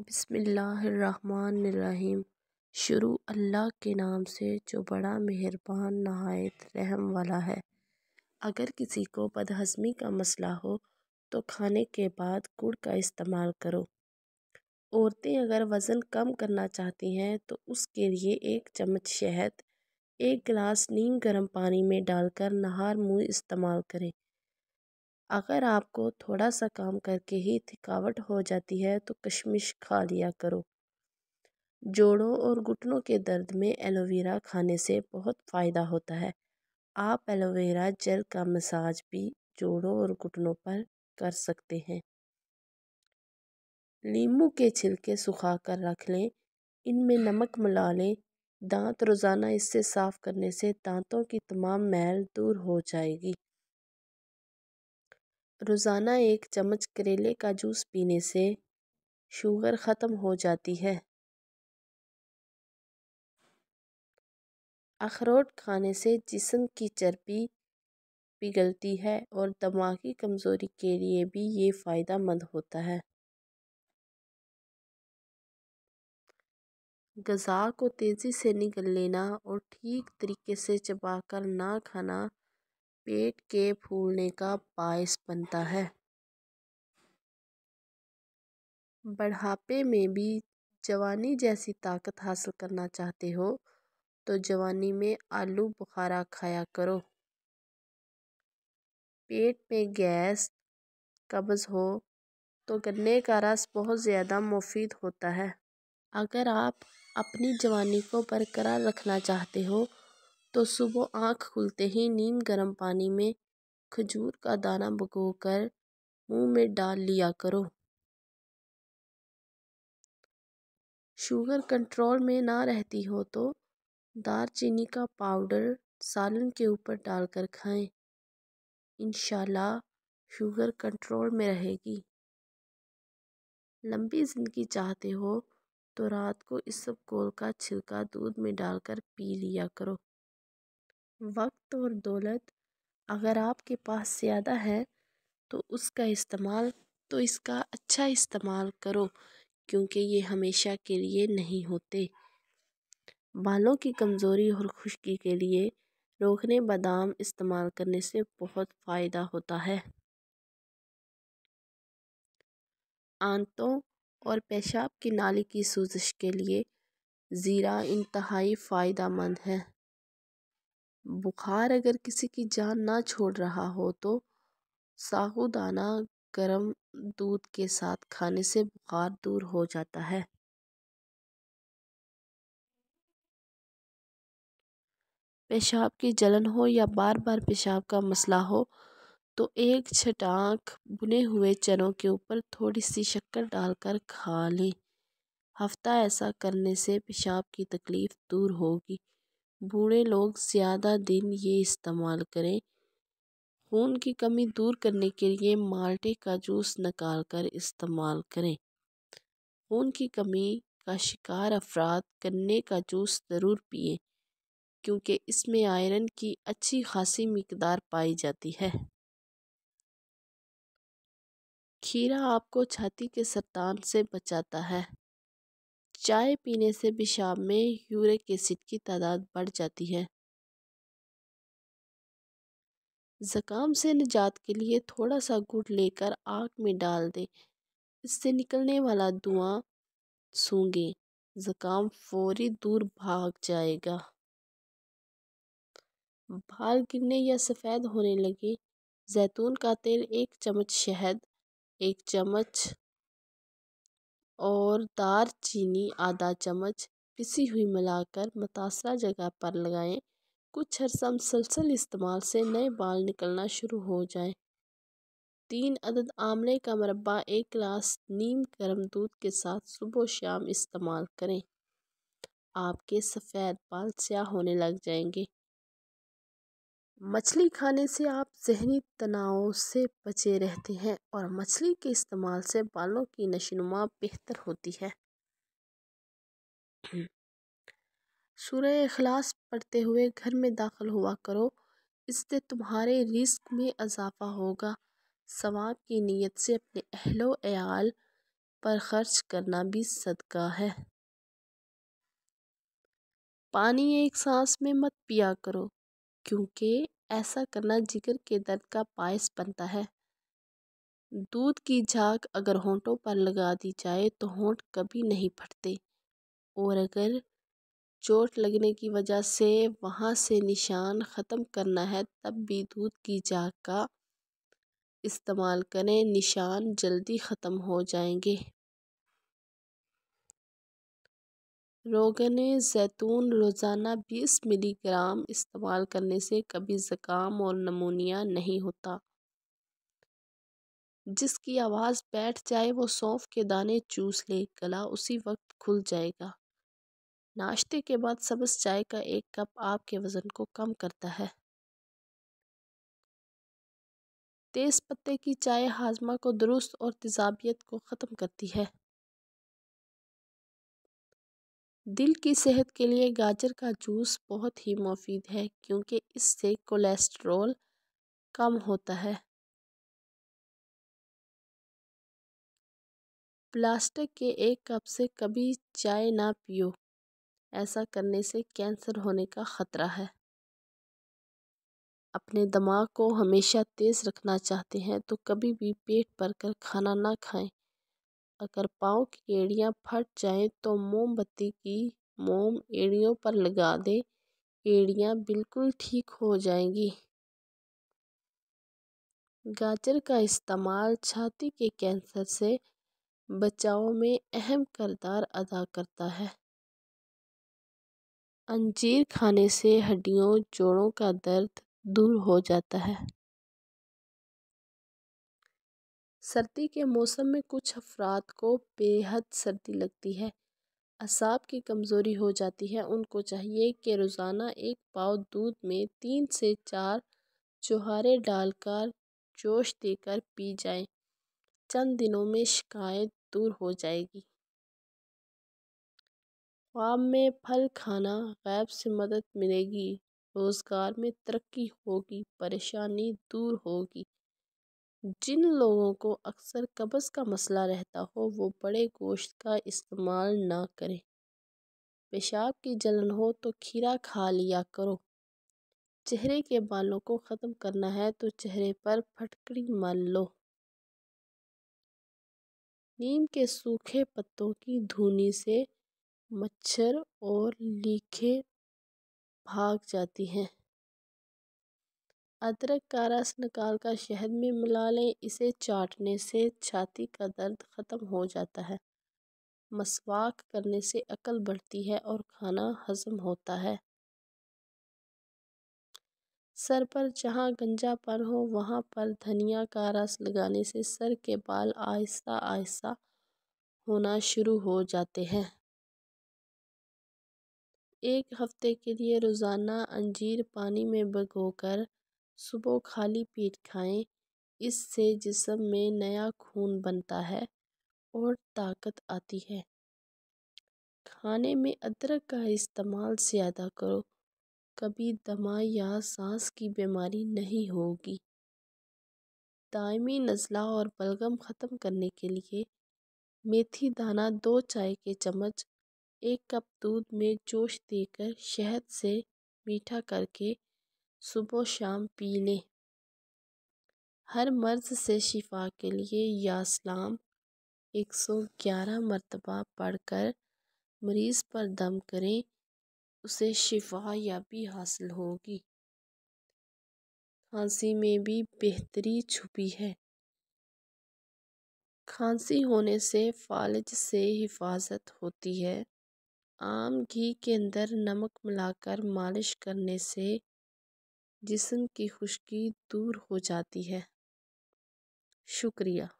बिस्मिल्लाहिर्रहमानिर्रहीम शुरू अल्लाह के नाम से जो बड़ा मेहरबान नहायत रहम वाला है अगर किसी को बदहज़मी का मसला हो तो खाने के बाद गुड़ का इस्तेमाल करो औरतें अगर वज़न कम करना चाहती हैं तो उसके लिए एक चम्मच शहद एक गिलास नीम गर्म पानी में डालकर नहार मुँह इस्तेमाल करें अगर आपको थोड़ा सा काम करके ही थकावट हो जाती है तो कश्मिश खा लिया करो जोड़ों और घुटनों के दर्द में एलोवेरा खाने से बहुत फ़ायदा होता है आप एलोवेरा जेल का मसाज भी जोड़ों और घुटनों पर कर सकते हैं नींबू के छिलके सुखा कर रख लें इनमें नमक मिला लें दांत रोज़ाना इससे साफ़ करने से दांतों की तमाम मैल दूर हो जाएगी रोज़ाना एक चम्मच करेले का जूस पीने से शुगर ख़त्म हो जाती है अखरोट खाने से जिसम की चर्बी पिघलती है और दिमागी कमज़ोरी के लिए भी ये फ़ायदा मंद होता है गज़ा को तेज़ी से निगल लेना और ठीक तरीके से चबाकर ना खाना पेट के फूलने का बायस बनता है बढ़ापे में भी जवानी जैसी ताकत हासिल करना चाहते हो तो जवानी में आलू बुखारा खाया करो पेट में गैस कब्ज़ हो तो गन्ने का रस बहुत ज़्यादा मुफीद होता है अगर आप अपनी जवानी को बरकरार रखना चाहते हो तो सुबह आँख खुलते ही नीम गर्म पानी में खजूर का दाना कर मुंह में डाल लिया करो शुगर कंट्रोल में ना रहती हो तो दार चीनी का पाउडर सालन के ऊपर डालकर खाएं इनशाला शुगर कंट्रोल में रहेगी लंबी ज़िंदगी चाहते हो तो रात को इस सब गोल का छिलका दूध में डालकर पी लिया करो वक्त और दौलत अगर आपके पास ज़्यादा है तो उसका इस्तेमाल तो इसका अच्छा इस्तेमाल करो क्योंकि ये हमेशा के लिए नहीं होते बालों की कमज़ोरी और खुश्की के लिए रोकने बादाम इस्तेमाल करने से बहुत फ़ायदा होता है आंतों और पेशाब की नाली की सूजश के लिए ज़ीरा इंतहाई फ़ायदा मंद है बुखार अगर किसी की जान ना छोड़ रहा हो तो साबूदाना गर्म दूध के साथ खाने से बुखार दूर हो जाता है पेशाब की जलन हो या बार बार पेशाब का मसला हो तो एक छटाक बुने हुए चनों के ऊपर थोड़ी सी शक्कर डालकर खा लें हफ्ता ऐसा करने से पेशाब की तकलीफ़ दूर होगी बूढ़े लोग ज़्यादा दिन ये इस्तेमाल करें खून की कमी दूर करने के लिए माल्टे का जूस निकाल कर इस्तेमाल करें खून की कमी का शिकार अफराद गन्ने का जूस ज़रूर पिए क्योंकि इसमें आयरन की अच्छी खासी मकदार पाई जाती है खीरा आपको छाती के सरतान से बचाता है चाय पीने से पेशाब में यूरिक एसिड की तादाद बढ़ जाती है ज़काम से निजात के लिए थोड़ा सा गुड़ लेकर आग में डाल दें इससे निकलने वाला धुआं सूंगे ज़काम फौरी दूर भाग जाएगा बाल गिरने या सफ़ेद होने लगे जैतून का तेल एक चम्मच शहद एक चम्मच और दार चीनी आधा चम्मच पिसी हुई मिलाकर मतासरा जगह पर लगाएं कुछ अर्सा मुसलसल इस्तेमाल से नए बाल निकलना शुरू हो जाए तीन अदद आमले का मरबा एक गिलास नीम गर्म दूध के साथ सुबह शाम इस्तेमाल करें आपके सफ़ेद बाल स्याह होने लग जाएंगे मछली खाने से आप जहनी तनाव से बचे रहते हैं और मछली के इस्तेमाल से बालों की नशोनुमा बेहतर होती है सूर्य अखलास पढ़ते हुए घर में दाखिल हुआ करो इससे तुम्हारे रिस्क में इजाफा होगा सवाब की नीयत से अपने अहलो अयाल पर खर्च करना भी सदका है पानी एक सांस में मत पिया करो क्योंकि ऐसा करना जिगर के दर्द का बायस बनता है दूध की झाग अगर होंठों पर लगा दी जाए तो होंठ कभी नहीं फटते और अगर चोट लगने की वजह से वहाँ से निशान ख़त्म करना है तब भी दूध की झाग का इस्तेमाल करें निशान जल्दी ख़त्म हो जाएंगे रोगन जैतून रोज़ाना बीस मिलीग्राम इस्तेमाल करने से कभी ज़काम और नमूनिया नहीं होता जिसकी आवाज़ बैठ जाए वो सौंफ के दाने चूस ले गला उसी वक्त खुल जाएगा नाश्ते के बाद सबस चाय का एक कप आपके वज़न को कम करता है तेज़ पत्ते की चाय हाजमा को दुरुस्त और तेजाबियत को ख़त्म करती है दिल की सेहत के लिए गाजर का जूस बहुत ही मुफीद है क्योंकि इससे कोलेस्ट्रॉल कम होता है प्लास्टिक के एक कप से कभी चाय ना पियो ऐसा करने से कैंसर होने का ख़तरा है अपने दिमाग को हमेशा तेज़ रखना चाहते हैं तो कभी भी पेट भर कर खाना ना खाएं अगर पाँव की एड़ियाँ फट जाएँ तो मोमबत्ती की मोम एड़ियों पर लगा दें एड़ियाँ बिल्कुल ठीक हो जाएंगी गाजर का इस्तेमाल छाती के कैंसर से बचाव में अहम करदार अदा करता है अंजीर खाने से हड्डियों जोड़ों का दर्द दूर हो जाता है सर्दी के मौसम में कुछ अफराद को बेहद सर्दी लगती है असाब की कमज़ोरी हो जाती है उनको चाहिए कि रोज़ाना एक पाव दूध में तीन से चार चौहारे डालकर जोश देकर पी जाएं चंद दिनों में शिकायत दूर हो जाएगी ख्वाब में फल खाना गैब से मदद मिलेगी रोज़गार में तरक्की होगी परेशानी दूर होगी जिन लोगों को अक्सर कब्ज़ का मसला रहता हो वो बड़े गोश्त का इस्तेमाल ना करें पेशाब की जलन हो तो खीरा खा लिया करो चेहरे के बालों को ख़त्म करना है तो चेहरे पर फटकड़ी मल लो नीम के सूखे पत्तों की धुनी से मच्छर और लीखे भाग जाती हैं अदरक का रस निकाल कर शहद में मिला लें इसे चाटने से छाती का दर्द ख़त्म हो जाता है मसवाक करने से अकल बढ़ती है और खाना हजम होता है सर पर जहाँ गंजापन हो वहाँ पर धनिया का रस लगाने से सर के बाल आहिस्ता आहिस्ता होना शुरू हो जाते हैं एक हफ्ते के लिए रोज़ाना अंजीर पानी में भिगोकर सुबह खाली पेट खाएं इससे जिसम में नया खून बनता है और ताकत आती है खाने में अदरक का इस्तेमाल ज़्यादा करो कभी दमा या सांस की बीमारी नहीं होगी दायमी नज़ला और बलगम ख़त्म करने के लिए मेथी दाना दो चाय के चम्मच एक कप दूध में जोश देकर शहद से मीठा करके सुबह शाम पी लें हर मर्ज़ से शिफा के लिए यासलाम एक सौ ग्यारह मरतबा पढ़ कर मरीज़ पर दम करें उसे शिफा याबी हासिल होगी खांसी में भी बेहतरी छुपी है खांसी होने से फालज से हिफाजत होती है आम घी के अंदर नमक मिलाकर मालिश करने से जिस्म की खुशकी दूर हो जाती है शुक्रिया